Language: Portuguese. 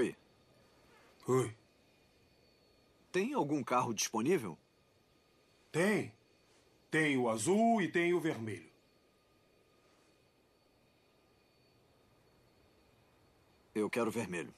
Oi. Oi. Tem algum carro disponível? Tem. Tem o azul e tem o vermelho. Eu quero vermelho.